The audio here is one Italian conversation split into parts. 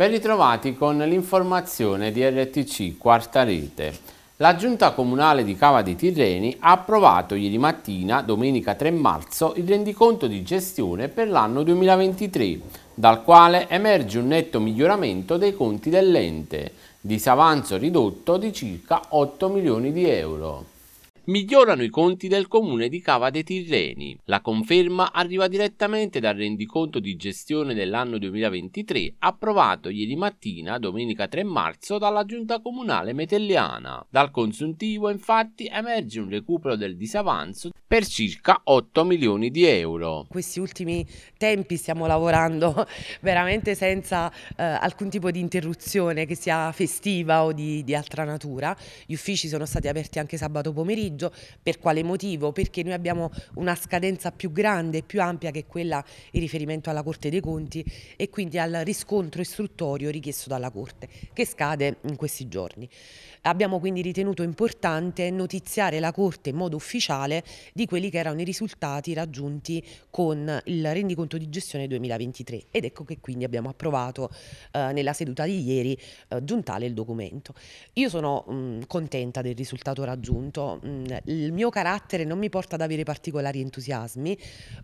Ben ritrovati con l'informazione di RTC Quarta Rete. La Giunta Comunale di Cava dei Tirreni ha approvato ieri mattina, domenica 3 marzo, il rendiconto di gestione per l'anno 2023, dal quale emerge un netto miglioramento dei conti dell'ente, disavanzo ridotto di circa 8 milioni di euro. Migliorano i conti del comune di Cava dei Tirreni. La conferma arriva direttamente dal rendiconto di gestione dell'anno 2023 approvato ieri mattina, domenica 3 marzo, dalla giunta comunale metelliana. Dal consuntivo infatti emerge un recupero del disavanzo per circa 8 milioni di euro. In questi ultimi tempi stiamo lavorando veramente senza eh, alcun tipo di interruzione che sia festiva o di, di altra natura. Gli uffici sono stati aperti anche sabato pomeriggio utilizzo, per quale motivo? Perché noi abbiamo una scadenza più grande e più ampia che quella in riferimento alla Corte dei Conti e quindi al riscontro istruttorio richiesto dalla Corte, che scade in questi giorni. Abbiamo quindi ritenuto importante notiziare la Corte in modo ufficiale di quelli che erano i risultati raggiunti con il rendiconto di gestione 2023 ed ecco che quindi abbiamo approvato eh, nella seduta di ieri eh, giuntale il documento. Io sono mh, mm, contenta del risultato raggiunto, mh, mm, il mio carattere non mi porta ad avere particolari entusiasmi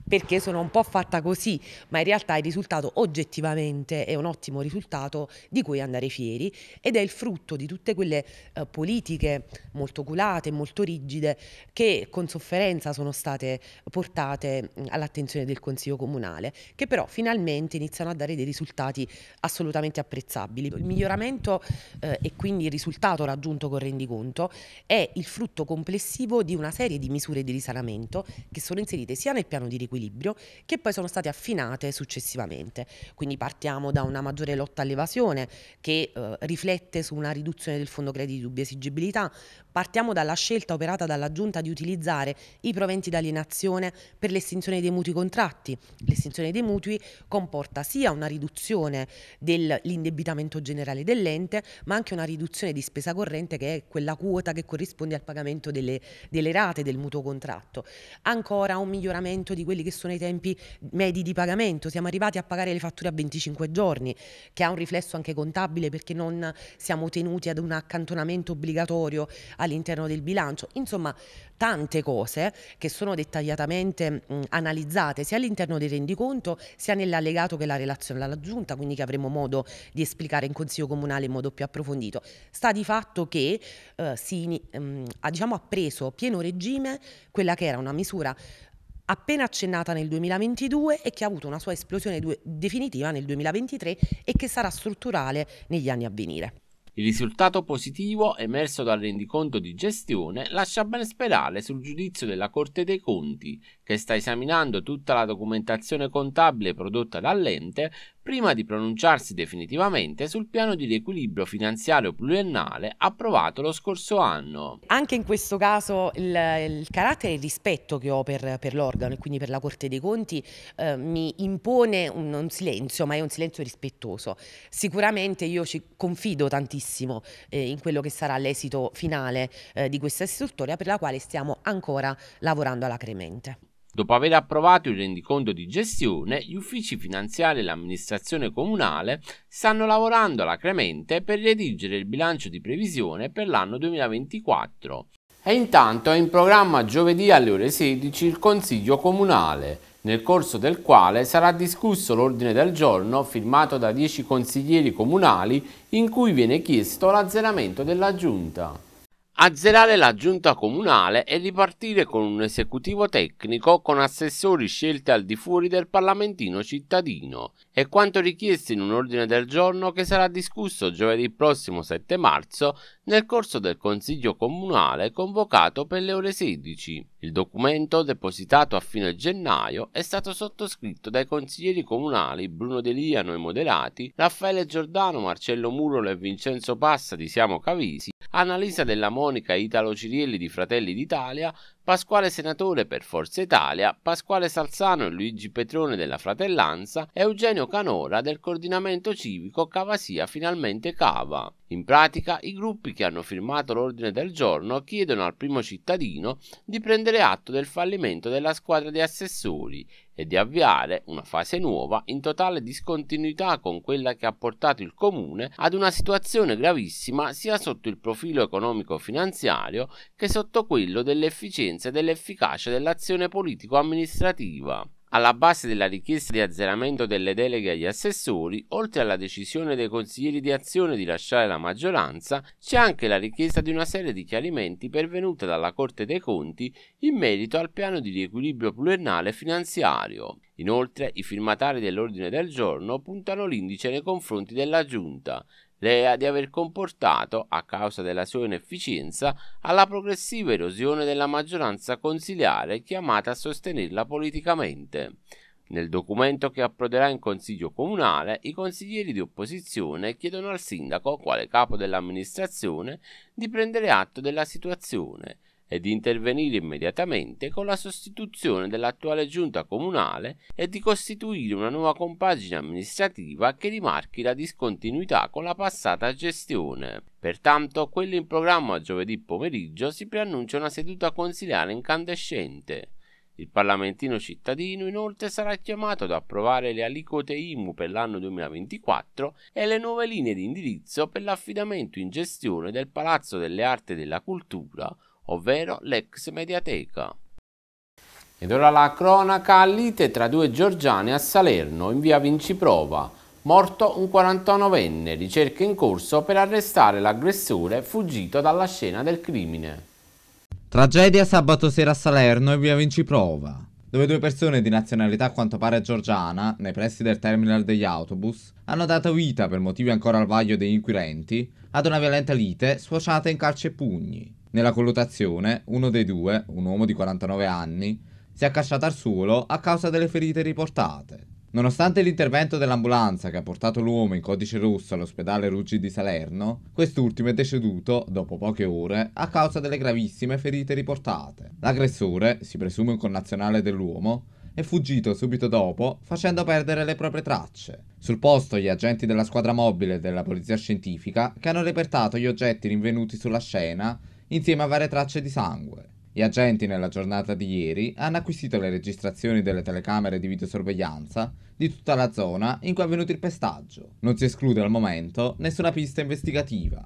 perché sono un po' fatta così, ma in realtà il risultato oggettivamente è un ottimo risultato di cui andare fieri ed è il frutto di tutte quelle eh, politiche molto culate, molto rigide, che con sofferenza sono state portate all'attenzione del Consiglio Comunale, che però finalmente iniziano a dare dei risultati assolutamente apprezzabili. Il miglioramento eh, e quindi il risultato raggiunto con il rendiconto è il frutto complessivo di una serie di misure di risanamento che sono inserite sia nel piano di riequilibrio che poi sono state affinate successivamente. Quindi partiamo da una maggiore lotta all'evasione che eh, riflette su una riduzione del fondo credito dubbia esigibilità, partiamo dalla scelta operata dalla Giunta di utilizzare i proventi d'alienazione per l'estinzione dei mutui contratti. L'estinzione dei mutui comporta sia una riduzione dell'indebitamento generale dell'ente, ma anche una riduzione di spesa corrente che è quella quota che corrisponde al pagamento delle, delle rate del mutuo contratto. Ancora un miglioramento di quelli che sono i tempi medi di pagamento, siamo arrivati a pagare le fatture a 25 giorni, che ha un riflesso anche contabile perché non siamo tenuti ad un accantonamento pagamento obbligatorio all'interno del bilancio, insomma tante cose che sono dettagliatamente mh, mm, analizzate sia all'interno del rendiconto sia nell'allegato che la relazione alla giunta, quindi che avremo modo di esplicare in Consiglio Comunale in modo più approfondito. Sta di fatto che eh, si mh, mm, ha diciamo, ha preso pieno regime quella che era una misura appena accennata nel 2022 e che ha avuto una sua esplosione definitiva nel 2023 e che sarà strutturale negli anni a venire. Il risultato positivo emerso dal rendiconto di gestione lascia ben sperare sul giudizio della Corte dei Conti, che sta esaminando tutta la documentazione contabile prodotta dall'ente prima di pronunciarsi definitivamente sul piano di riequilibrio finanziario pluriennale approvato lo scorso anno. Anche in questo caso il, il carattere e il rispetto che ho per, per, l'organo e quindi per la Corte dei Conti eh, mi impone un, un, silenzio, ma è un silenzio rispettoso. Sicuramente io ci confido tantissimo eh, in quello che sarà l'esito finale eh, di questa istruttoria per la quale stiamo ancora lavorando alacremente. Dopo aver approvato il rendiconto di gestione, gli uffici finanziari e l'amministrazione comunale stanno lavorando alacremente per redigere il bilancio di previsione per l'anno 2024. E intanto è in programma giovedì alle ore 16 il Consiglio Comunale, nel corso del quale sarà discusso l'ordine del giorno firmato da 10 consiglieri comunali in cui viene chiesto l'azzeramento della Giunta azzerare la giunta comunale e ripartire con un esecutivo tecnico con assessori scelti al di fuori del parlamentino cittadino. È quanto richiesto in un ordine del giorno che sarà discusso giovedì prossimo 7 marzo nel corso del Consiglio Comunale convocato per le ore 16. Il documento, depositato a fine gennaio, è stato sottoscritto dai consiglieri comunali Bruno Deliano e Moderati, Raffaele Giordano, Marcello Murolo e Vincenzo Passa di Siamo Cavisi, Annalisa della Monica Italo Cirielli di Fratelli d'Italia, Pasquale Senatore per Forza Italia, Pasquale Salzano e Luigi Petrone della Fratellanza e Eugenio Canora del coordinamento civico Cavasia Finalmente Cava. In pratica, i gruppi che hanno firmato l'ordine del giorno chiedono al primo cittadino di prendere atto del fallimento della squadra di assessori e di avviare una fase nuova in totale discontinuità con quella che ha portato il comune ad una situazione gravissima sia sotto il profilo economico-finanziario che sotto quello dell'efficienza e dell'efficacia dell'azione politico-amministrativa. Alla base della richiesta di azzeramento delle deleghe agli assessori, oltre alla decisione dei consiglieri di azione di lasciare la maggioranza, c'è anche la richiesta di una serie di chiarimenti pervenuta dalla Corte dei Conti in merito al piano di riequilibrio pluriennale finanziario. Inoltre, i firmatari dell'ordine del giorno puntano l'indice nei confronti della Giunta, Lea di aver comportato, a causa della sua inefficienza, alla progressiva erosione della maggioranza consiliare chiamata a sostenerla politicamente. Nel documento che approderà in Consiglio Comunale, i consiglieri di opposizione chiedono al sindaco, quale capo dell'amministrazione, di prendere atto della situazione e di intervenire immediatamente con la sostituzione dell'attuale giunta comunale e di costituire una nuova compagine amministrativa che rimarchi la discontinuità con la passata gestione. Pertanto, quello in programma giovedì pomeriggio si preannuncia una seduta consiliare incandescente. Il Parlamentino cittadino inoltre sarà chiamato ad approvare le aliquote IMU per l'anno 2024 e le nuove linee di indirizzo per l'affidamento in gestione del Palazzo delle Arti e della Cultura, ovvero l'ex mediateca. Ed ora la cronaca lite tra due Giorgiani a Salerno in via Vinciprova. Morto un 49enne, ricerca in corso per arrestare l'aggressore fuggito dalla scena del crimine. Tragedia sabato sera a Salerno in via Vinciprova, dove due persone di nazionalità quanto pare Giorgiana, nei pressi del terminal degli autobus, hanno dato vita, per motivi ancora al vaglio degli inquirenti, ad una violenta lite sfociata in calci e pugni. Nella colluttazione, uno dei due, un uomo di 49 anni, si è accasciato al suolo a causa delle ferite riportate. Nonostante l'intervento dell'ambulanza che ha portato l'uomo in codice rosso all'ospedale Ruggi di Salerno, quest'ultimo è deceduto, dopo poche ore, a causa delle gravissime ferite riportate. L'aggressore, si presume un connazionale dell'uomo, è fuggito subito dopo facendo perdere le proprie tracce. Sul posto gli agenti della squadra mobile della polizia scientifica che hanno repertato gli oggetti rinvenuti sulla scena insieme a varie tracce di sangue. Gli agenti nella giornata di ieri hanno acquisito le registrazioni delle telecamere di videosorveglianza di tutta la zona in cui è avvenuto il pestaggio. Non si esclude al momento nessuna pista investigativa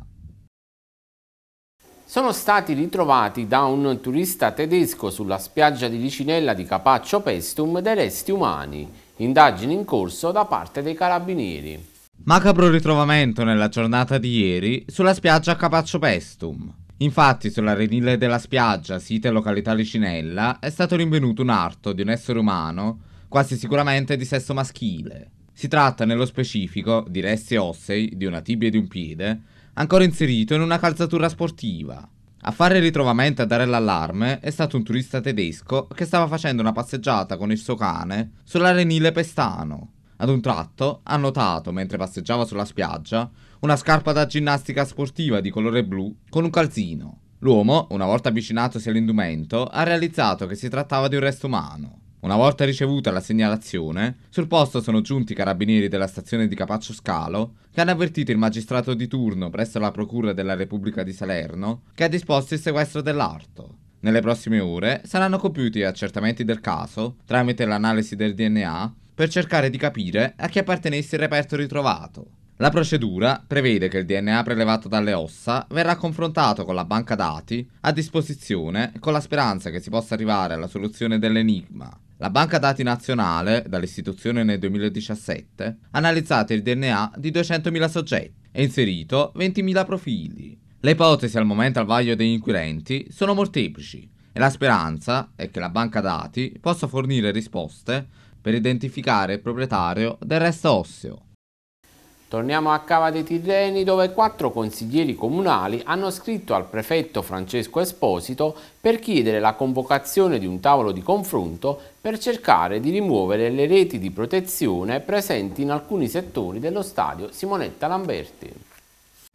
sono stati ritrovati da un turista tedesco sulla spiaggia di Licinella di Capaccio Pestum dei resti umani, indagini in corso da parte dei carabinieri. Macabro ritrovamento nella giornata di ieri sulla spiaggia Capaccio Pestum. Infatti, sulla renile della spiaggia, sita in località Licinella, è stato rinvenuto un arto di un essere umano, quasi sicuramente di sesso maschile. Si tratta nello specifico di resti ossei di una tibia e di un piede, ancora inserito in una calzatura sportiva. A fare il ritrovamento e a dare l'allarme è stato un turista tedesco che stava facendo una passeggiata con il suo cane sulla renile Pestano, ad un tratto ha notato, mentre passeggiava sulla spiaggia, una scarpa da ginnastica sportiva di colore blu con un calzino. L'uomo, una volta avvicinatosi all'indumento, ha realizzato che si trattava di un resto umano. Una volta ricevuta la segnalazione, sul posto sono giunti i carabinieri della stazione di Capaccio Scalo che hanno avvertito il magistrato di turno presso la Procura della Repubblica di Salerno che ha disposto il sequestro dell'arto. Nelle prossime ore saranno compiuti gli accertamenti del caso tramite l'analisi del DNA per cercare di capire a chi appartenesse il reperto ritrovato. La procedura prevede che il DNA prelevato dalle ossa verrà confrontato con la banca dati a disposizione con la speranza che si possa arrivare alla soluzione dell'enigma. La banca dati nazionale, dall'istituzione nel 2017, ha analizzato il DNA di 200.000 soggetti e inserito 20.000 profili. Le ipotesi al momento al vaglio degli inquirenti sono molteplici e la speranza è che la banca dati possa fornire risposte per identificare il proprietario del resto osseo. Torniamo a Cava dei Tirreni dove quattro consiglieri comunali hanno scritto al prefetto Francesco Esposito per chiedere la convocazione di un tavolo di confronto per cercare di rimuovere le reti di protezione presenti in alcuni settori dello stadio Simonetta Lamberti.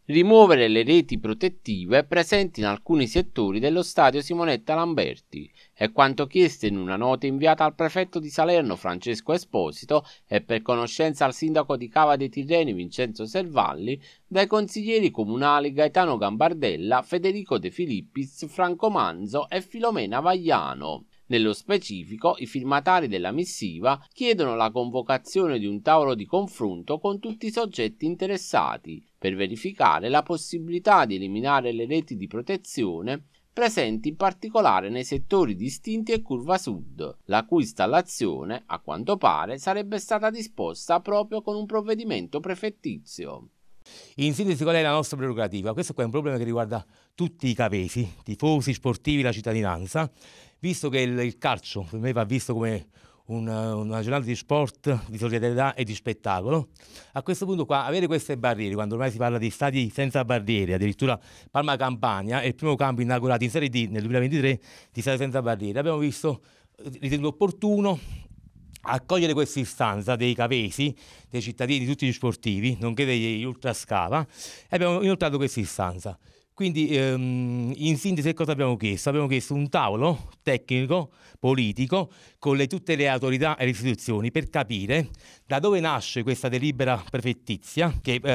Rimuovere le reti protettive presenti in alcuni settori dello stadio Simonetta Lamberti è quanto chiesto in una nota inviata al prefetto di Salerno Francesco Esposito e per conoscenza al sindaco di Cava dei Tirreni Vincenzo Servalli dai consiglieri comunali Gaetano Gambardella, Federico De Filippis, Franco Manzo e Filomena Vagliano. Nello specifico, i firmatari della missiva chiedono la convocazione di un tavolo di confronto con tutti i soggetti interessati per verificare la possibilità di eliminare le reti di protezione presenti in particolare nei settori distinti e curva sud, la cui installazione, a quanto pare, sarebbe stata disposta proprio con un provvedimento prefettizio. In sintesi qual è la nostra prerogativa? Questo è un problema che riguarda tutti i capesi, tifosi, sportivi, la cittadinanza, visto che il, il calcio per me va visto come una, una, giornata di sport, di solidarietà e di spettacolo. A questo punto qua, avere queste barriere, quando ormai si parla di stadi senza barriere, addirittura Palma Campania è il primo campo inaugurato in Serie D nel 2023 di stadi senza barriere. Abbiamo visto, ritenuto opportuno accogliere questa istanza dei cavesi, dei cittadini, di tutti gli sportivi, nonché degli ultrascava, e abbiamo inoltrato questa istanza. Quindi ehm, in sintesi cosa abbiamo chiesto? Abbiamo chiesto un tavolo tecnico, politico, con le, tutte le autorità e le istituzioni per capire da dove nasce questa delibera prefettizia che eh,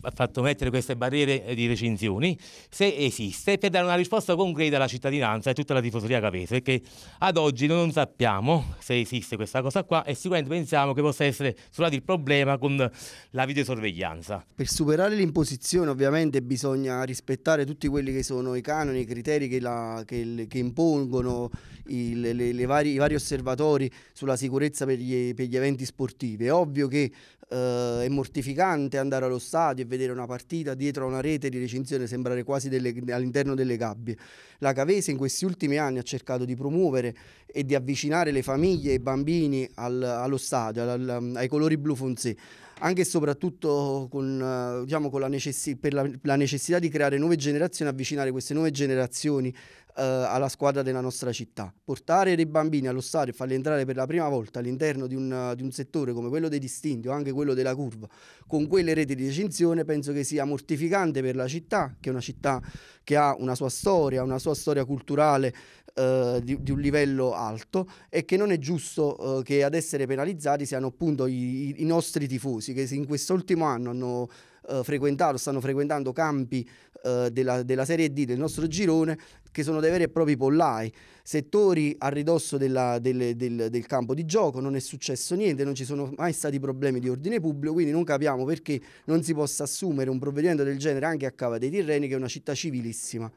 ha fatto mettere queste barriere di recinzioni, se esiste, per dare una risposta concreta alla cittadinanza e a tutta la tifoseria capese, che ad oggi noi non sappiamo se esiste questa cosa qua e sicuramente pensiamo che possa essere solato il problema con la videosorveglianza. Per superare l'imposizione ovviamente bisogna rispettare tutti quelli che sono i canoni, i criteri che, la, che, che impongono il, le, le vari, i vari osservatori osservatori sulla sicurezza per gli, per gli eventi sportivi. È ovvio che eh, è mortificante andare allo stadio e vedere una partita dietro a una rete di recinzione, sembrare quasi delle, all'interno delle gabbie. La Cavese in questi ultimi anni ha cercato di promuovere e di avvicinare le famiglie e i bambini al, allo stadio, al, ai colori blu Fonseca anche e soprattutto con, diciamo, con la per la, la, necessità di creare nuove generazioni, avvicinare queste nuove generazioni eh, alla squadra della nostra città. Portare dei bambini allo stadio e farli entrare per la prima volta all'interno di di un settore come quello dei distinti o anche quello della curva, con quelle reti di recinzione, penso che sia mortificante per la città, che è una città che ha una sua storia, una sua storia culturale eh, di, di, un livello alto e che non è giusto eh, che ad essere penalizzati siano appunto i, i nostri tifosi che in quest'ultimo anno hanno eh, frequentato, stanno frequentando campi eh, della, della Serie D del nostro girone che sono dei veri e propri pollai, settori a ridosso della, del, del, del, campo di gioco, non è successo niente, non ci sono mai stati problemi di ordine pubblico, quindi non capiamo perché non si possa assumere un provvedimento del genere anche a Cava dei Tirreni che è una città civilissima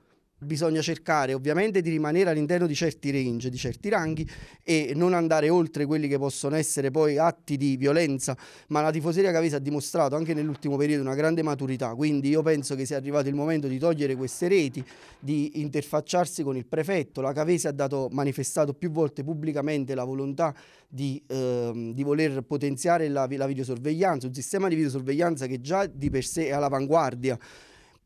bisogna cercare ovviamente di rimanere all'interno di certi range, di certi ranghi e non andare oltre quelli che possono essere poi atti di violenza, ma la tifoseria Cavese ha dimostrato anche nell'ultimo periodo una grande maturità, quindi io penso che sia arrivato il momento di togliere queste reti, di interfacciarsi con il prefetto, la Cavese ha dato, manifestato più volte pubblicamente la volontà di, ehm, di voler potenziare la, la videosorveglianza, un sistema di videosorveglianza che già di per sé è all'avanguardia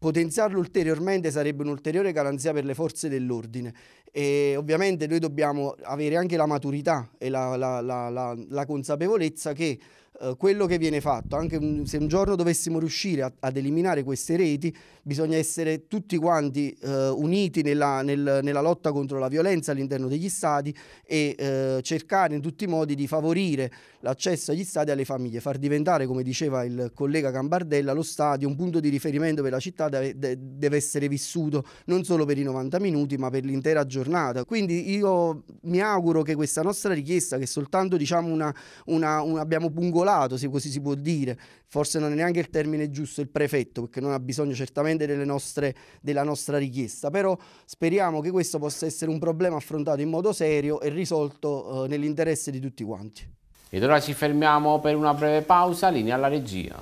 Potenziarlo ulteriormente sarebbe un'ulteriore garanzia per le forze dell'ordine e ovviamente noi dobbiamo avere anche la maturità e la, la, la, la consapevolezza che eh, quello che viene fatto. Anche se un giorno dovessimo riuscire a, ad eliminare queste reti, bisogna essere tutti quanti eh, uniti nella, nel, nella, lotta contro la violenza all'interno degli stati e eh, cercare in tutti i modi di favorire l'accesso agli stadi alle famiglie, far diventare, come diceva il collega Gambardella, lo stadio un punto di riferimento per la città deve, deve essere vissuto non solo per i 90 minuti, ma per l'intera giornata. Quindi io mi auguro che questa nostra richiesta, che soltanto diciamo una, una, una abbiamo pungolato isolato, se così si può dire, forse non è neanche il termine giusto, il prefetto, perché non ha bisogno certamente nostre, della nostra richiesta, però speriamo che questo possa essere un problema affrontato in modo serio e risolto eh, nell'interesse di tutti quanti. Ed ora ci fermiamo per una breve pausa, linea alla regia.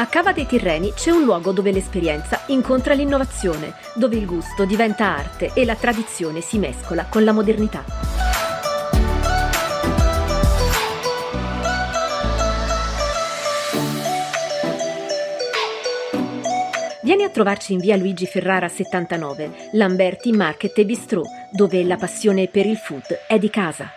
A Cava dei Tirreni c'è un luogo dove l'esperienza incontra l'innovazione, dove il gusto diventa arte e la tradizione si mescola con la modernità. Vieni a trovarci in via Luigi Ferrara 79, Lamberti Market e Bistrò, dove la passione per il food è di casa.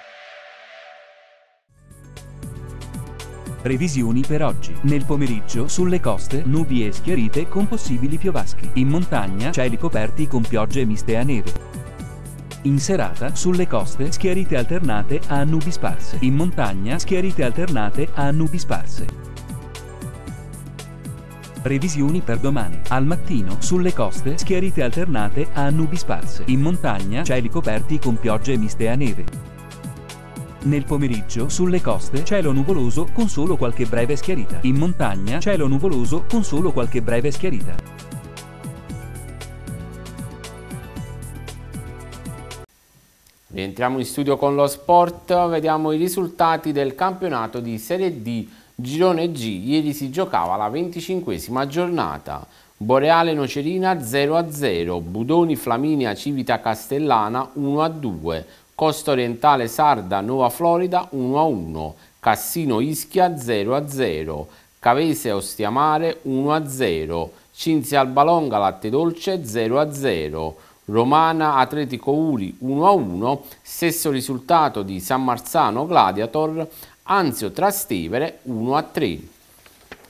Previsioni per oggi. Nel pomeriggio sulle coste nubi e schiarite con possibili piovaschi. In montagna cieli coperti con piogge miste a neve. In serata, sulle coste, schiarite alternate a nubi sparse. In montagna, schiarite alternate a nubi sparse. Previsioni per domani. Al mattino, sulle coste, schiarite alternate a nubi sparse. In montagna, cieli coperti con piogge miste a neve. Nel pomeriggio sulle coste cielo nuvoloso con solo qualche breve schiarita. In montagna cielo nuvoloso con solo qualche breve schiarita. Rientriamo in studio con lo sport, vediamo i risultati del campionato di Serie D Girone G. Ieri si giocava la 25esima giornata. Boreale Nocerina 0-0, Budoni Flaminia Civita Castellana 1-2, Costa Orientale Sarda Nuova Florida 1-1, a Cassino Ischia 0-0, a Cavese Ostiamare 1-0, a Cinzia Albalonga Latte Dolce 0-0, a Romana Atletico Uri 1-1, a stesso risultato di San Marzano Gladiator, Anzio Trastevere 1-3. a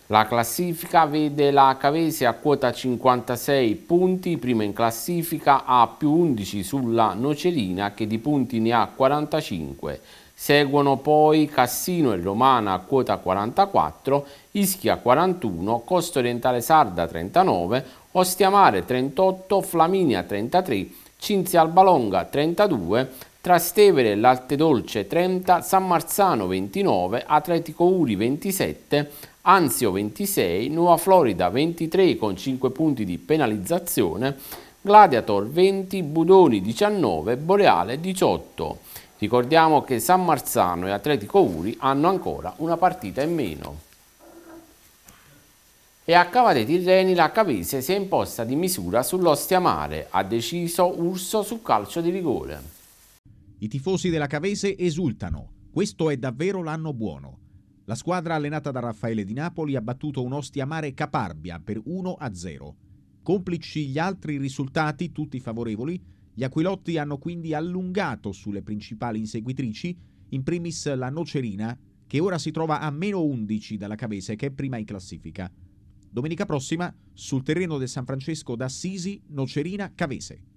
la classifica vede la Cavese a quota 56 punti, prima in classifica a più 11 sulla Nocerina che di punti ne ha 45. Seguono poi Cassino e Romana a quota 44, Ischia 41, Costa Orientale Sarda 39, Ostiamare 38, Flaminia 33, Cinzia Albalonga 32, Trastevere Latte Dolce 30, San Marzano 29, Atletico Uri 27, Anzio 26, Nuova Florida 23 con 5 punti di penalizzazione, Gladiator 20, Budoni 19, Boreale 18. Ricordiamo che San Marzano e Atletico Uri hanno ancora una partita in meno. E a Cava dei Tirreni la Cavese si è imposta di misura sull'Ostia Mare, ha deciso Urso su calcio di rigore. I tifosi della Cavese esultano. Questo è davvero l'anno buono. La squadra allenata da Raffaele Di Napoli ha battuto un Ostia Mare Caparbia per 1-0. Complici gli altri risultati, tutti favorevoli, gli Aquilotti hanno quindi allungato sulle principali inseguitrici, in primis la Nocerina, che ora si trova a meno 11 dalla Cavese, che è prima in classifica. Domenica prossima, sul terreno del San Francesco d'Assisi, Nocerina Cavese.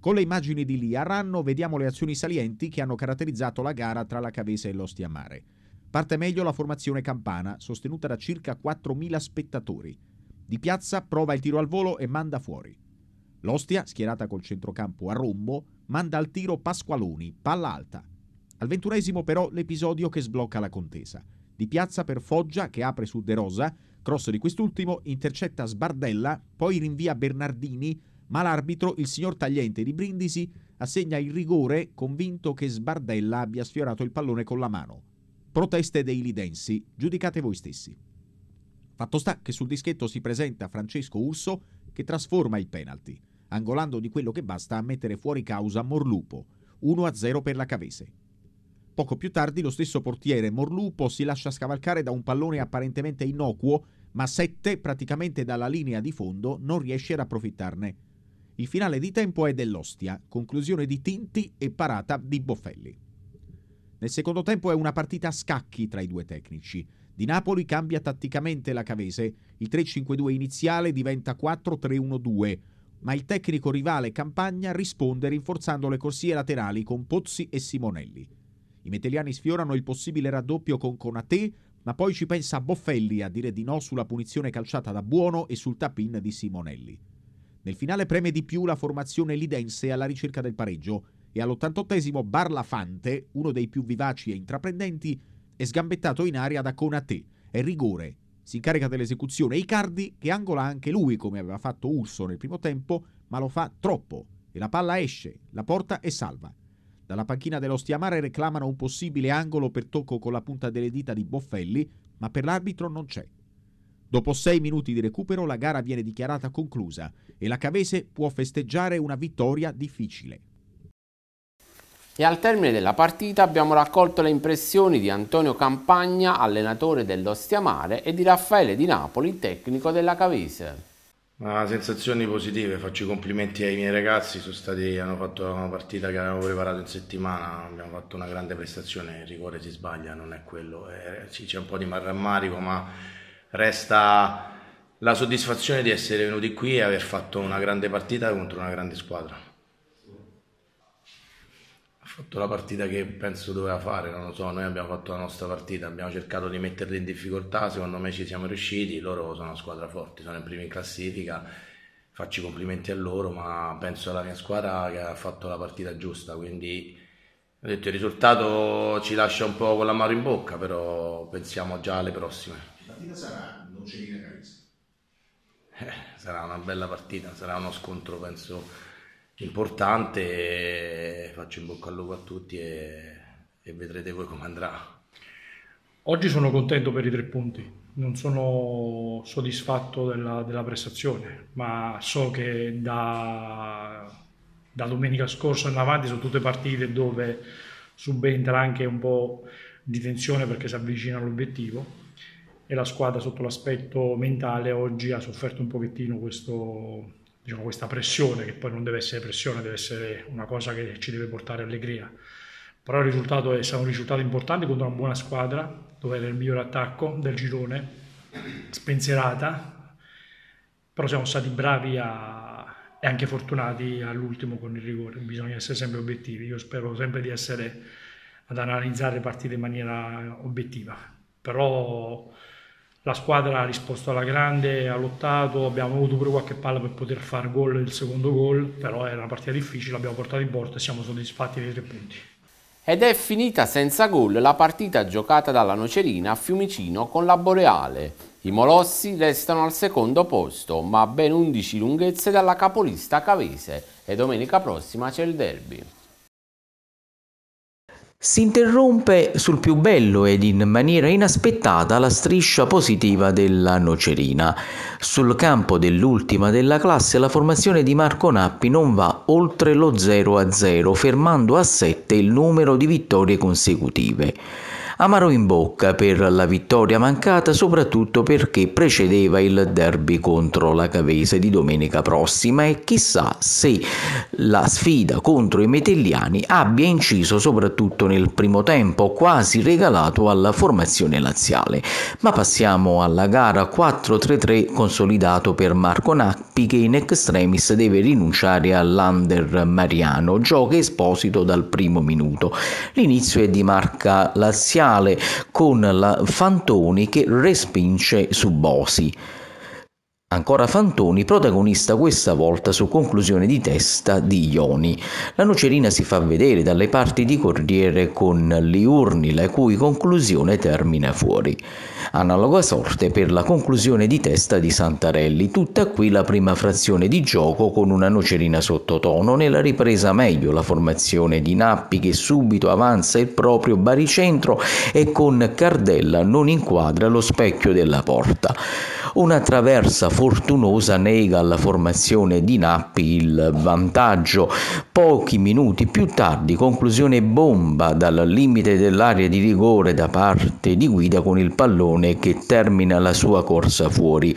Con le immagini di lì a Ranno vediamo le azioni salienti che hanno caratterizzato la gara tra la Cavese e l'Ostia Mare. Parte meglio la formazione campana, sostenuta da circa 4.000 spettatori. Di piazza prova il tiro al volo e manda fuori. L'Ostia, schierata col centrocampo a rombo, manda al tiro Pasqualoni, palla alta. Al ventunesimo però l'episodio che sblocca la contesa. Di piazza per Foggia che apre su De Rosa, cross di quest'ultimo, intercetta Sbardella, poi rinvia Bernardini, ma l'arbitro, il signor Tagliente di Brindisi, assegna il rigore convinto che Sbardella abbia sfiorato il pallone con la mano. Proteste dei lidensi, giudicate voi stessi. Fatto sta che sul dischetto si presenta Francesco Urso che trasforma il penalty, angolando di quello che basta a mettere fuori causa Morlupo, 1-0 per la Cavese. Poco più tardi lo stesso portiere Morlupo si lascia scavalcare da un pallone apparentemente innocuo, ma 7 praticamente dalla linea di fondo, non riesce ad approfittarne il finale di tempo è dell'Ostia, conclusione di Tinti e parata di Boffelli. Nel secondo tempo è una partita a scacchi tra i due tecnici. Di Napoli cambia tatticamente la Cavese, il 3-5-2 iniziale diventa 4-3-1-2, ma il tecnico rivale Campagna risponde rinforzando le corsie laterali con Pozzi e Simonelli. I meteliani sfiorano il possibile raddoppio con Conatè, ma poi ci pensa Boffelli a dire di no sulla punizione calciata da Buono e sul tap-in di Simonelli. Nel finale preme di più la formazione lidense alla ricerca del pareggio e all'88 esimo Barlafante, uno dei più vivaci e intraprendenti, è sgambettato in aria da Conate. È rigore. Si incarica dell'esecuzione Icardi, che angola anche lui come aveva fatto Urso nel primo tempo, ma lo fa troppo e la palla esce, la porta è salva. Dalla panchina dell'Ostiamare reclamano un possibile angolo per tocco con la punta delle dita di Boffelli, ma per l'arbitro non c'è. Dopo sei minuti di recupero la gara viene dichiarata conclusa e la Cavese può festeggiare una vittoria difficile. E al termine della partita abbiamo raccolto le impressioni di Antonio Campagna, allenatore dell'Ostiamare, e di Raffaele Di Napoli, tecnico della Cavese. Ma sensazioni positive, faccio i complimenti ai miei ragazzi, stati, hanno fatto una partita che avevamo preparato in settimana, abbiamo fatto una grande prestazione, il rigore si sbaglia, non è quello, eh, sì, c'è un po' di rammarico ma resta la soddisfazione di essere venuti qui e aver fatto una grande partita contro una grande squadra. Ha fatto la partita che penso doveva fare, non lo so, noi abbiamo fatto la nostra partita, abbiamo cercato di metterli in difficoltà, secondo me ci siamo riusciti, loro sono una squadra forte, sono in prima in classifica, faccio i complimenti a loro, ma penso alla mia squadra che ha fatto la partita giusta, quindi ho detto, il risultato ci lascia un po' con la mano in bocca, però pensiamo già alle prossime partita sarà Nocerina Carisca. Eh, sarà una bella partita, sarà uno scontro penso importante, faccio in bocca al lupo a tutti e, e vedrete voi come andrà. Oggi sono contento per i tre punti, non sono soddisfatto della, della prestazione, ma so che da, da, domenica scorsa in avanti sono tutte partite dove subentra anche un po' di tensione perché si avvicina all'obiettivo e la squadra sotto l'aspetto mentale oggi ha sofferto un pochettino questo, diciamo, questa pressione, che poi non deve essere pressione, deve essere una cosa che ci deve portare allegria. Però il risultato è stato un risultato importante contro una buona squadra, dove era il miglior attacco del girone, spensierata, però siamo stati bravi a, e anche fortunati all'ultimo con il rigore. Bisogna essere sempre obiettivi. Io spero sempre di essere ad analizzare partite in maniera obiettiva, però la squadra ha risposto alla grande, ha lottato, abbiamo avuto pure qualche palla per poter fare gol il secondo gol, però era una partita difficile, l'abbiamo portato in porta e siamo soddisfatti dei tre punti. Ed è finita senza gol la partita giocata dalla Nocerina a Fiumicino con la Boreale. I Molossi restano al secondo posto, ma a ben 11 lunghezze dalla capolista Cavese e domenica prossima c'è il derby. Si interrompe sul più bello ed in maniera inaspettata la striscia positiva della Nocerina. Sul campo dell'ultima della classe la formazione di Marco Nappi non va oltre lo 0 0, fermando a 7 il numero di vittorie consecutive amaro in bocca per la vittoria mancata soprattutto perché precedeva il derby contro la Cavese di domenica prossima e chissà se la sfida contro i metelliani abbia inciso soprattutto nel primo tempo quasi regalato alla formazione laziale. Ma passiamo alla gara 4-3-3 consolidato per Marco Nappi che in extremis deve rinunciare all'under Mariano, gioca esposito dal primo minuto. L'inizio è di marca laziale finale con la Fantoni che respinge su Bosi. Ancora Fantoni, protagonista questa volta su conclusione di testa di Ioni. La nocerina si fa vedere dalle parti di Corriere con Liurni, la cui conclusione termina fuori. Analoga sorte per la conclusione di testa di Santarelli, tutta qui la prima frazione di gioco con una nocerina sottotono, nella ripresa meglio la formazione di Nappi che subito avanza il proprio baricentro e con Cardella non inquadra lo specchio della porta. Una traversa fortunosa nega alla formazione di Nappi il vantaggio. Pochi minuti più tardi, conclusione bomba dal limite dell'area di rigore da parte di Guida con il pallone che termina la sua corsa fuori.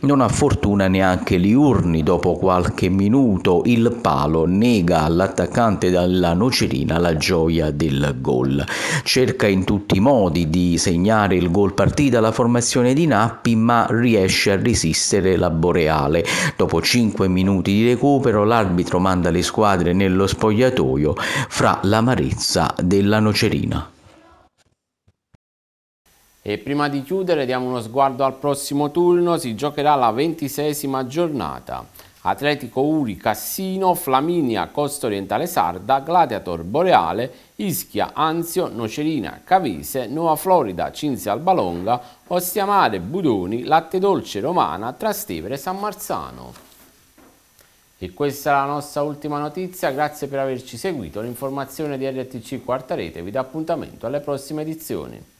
Non ha fortuna neanche Liurni, dopo qualche minuto il palo nega all'attaccante della Nocerina la gioia del gol. Cerca in tutti i modi di segnare il gol partita la formazione di Nappi, ma riesce a resistere la Boreale. Dopo 5 minuti di recupero l'arbitro manda le squadre nello spogliatoio fra l'amarezza della nocerina. E prima di chiudere diamo uno sguardo al prossimo turno, si giocherà la ventisesima giornata. Atletico Uri, Cassino, Flaminia, Costa Orientale Sarda, Gladiator Boreale, Ischia, Anzio, Nocerina, Cavese, Nuova Florida, Cinzia Albalonga, Ostiamare, Budoni, Latte Dolce Romana, Trastevere, San Marzano. E questa è la nostra ultima notizia, grazie per averci seguito, l'informazione di RTC Quarta Rete vi dà appuntamento alle prossime edizioni.